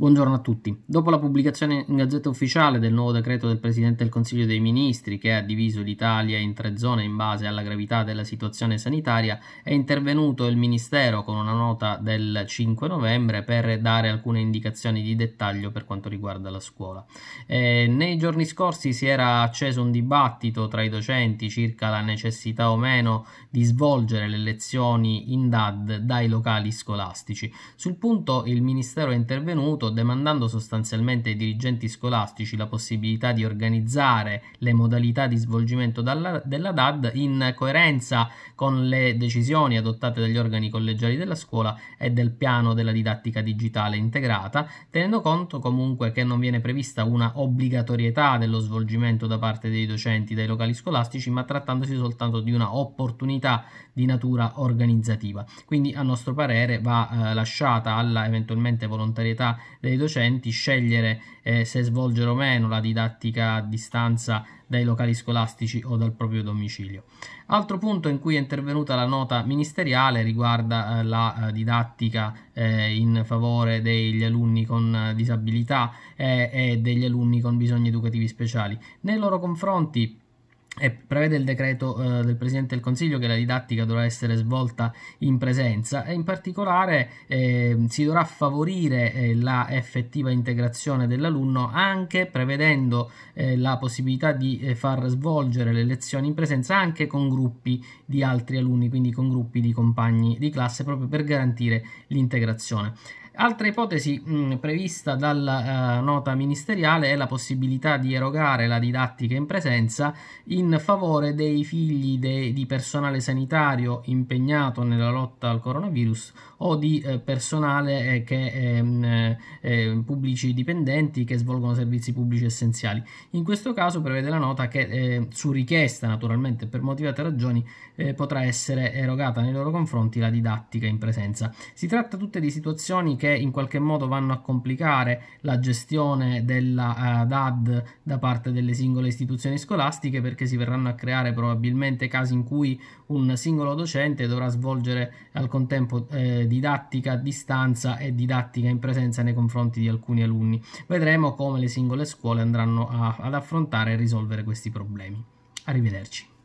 Buongiorno a tutti. Dopo la pubblicazione in Gazzetta Ufficiale del nuovo decreto del Presidente del Consiglio dei Ministri che ha diviso l'Italia in tre zone in base alla gravità della situazione sanitaria, è intervenuto il Ministero con una nota del 5 novembre per dare alcune indicazioni di dettaglio per quanto riguarda la scuola. Eh, nei giorni scorsi si era acceso un dibattito tra i docenti circa la necessità o meno di svolgere le lezioni in DAD dai locali scolastici. Sul punto il Ministero è intervenuto demandando sostanzialmente ai dirigenti scolastici la possibilità di organizzare le modalità di svolgimento dalla, della DAD in coerenza con le decisioni adottate dagli organi collegiali della scuola e del piano della didattica digitale integrata, tenendo conto comunque che non viene prevista una obbligatorietà dello svolgimento da parte dei docenti dai locali scolastici, ma trattandosi soltanto di una opportunità di natura organizzativa. Quindi a nostro parere va eh, lasciata alla eventualmente volontarietà dei docenti scegliere eh, se svolgere o meno la didattica a distanza dai locali scolastici o dal proprio domicilio. Altro punto in cui è intervenuta la nota ministeriale riguarda eh, la eh, didattica eh, in favore degli alunni con disabilità eh, e degli alunni con bisogni educativi speciali. Nei loro confronti e prevede il decreto eh, del Presidente del Consiglio che la didattica dovrà essere svolta in presenza e in particolare eh, si dovrà favorire eh, la effettiva integrazione dell'alunno anche prevedendo eh, la possibilità di eh, far svolgere le lezioni in presenza anche con gruppi di altri alunni, quindi con gruppi di compagni di classe proprio per garantire l'integrazione. Altra ipotesi mh, mm, prevista dalla uh, nota ministeriale è la possibilità di erogare la didattica in presenza in favore dei figli de di personale sanitario impegnato nella lotta al coronavirus o di eh, personale eh, che, ehm, eh, eh pubblici dipendenti che svolgono servizi pubblici essenziali. In questo caso prevede la nota che eh, su richiesta, naturalmente per motivate ragioni, potrà essere erogata nei loro confronti la didattica in presenza. Si tratta tutte di situazioni che che in qualche modo vanno a complicare la gestione della uh, eh, DAD da parte delle singole istituzioni scolastiche perché si verranno a creare probabilmente casi in cui un singolo docente dovrà svolgere al contempo eh, didattica a distanza e didattica in presenza nei confronti di alcuni alunni. Vedremo come le singole scuole andranno a, ad affrontare e risolvere questi problemi. Arrivederci.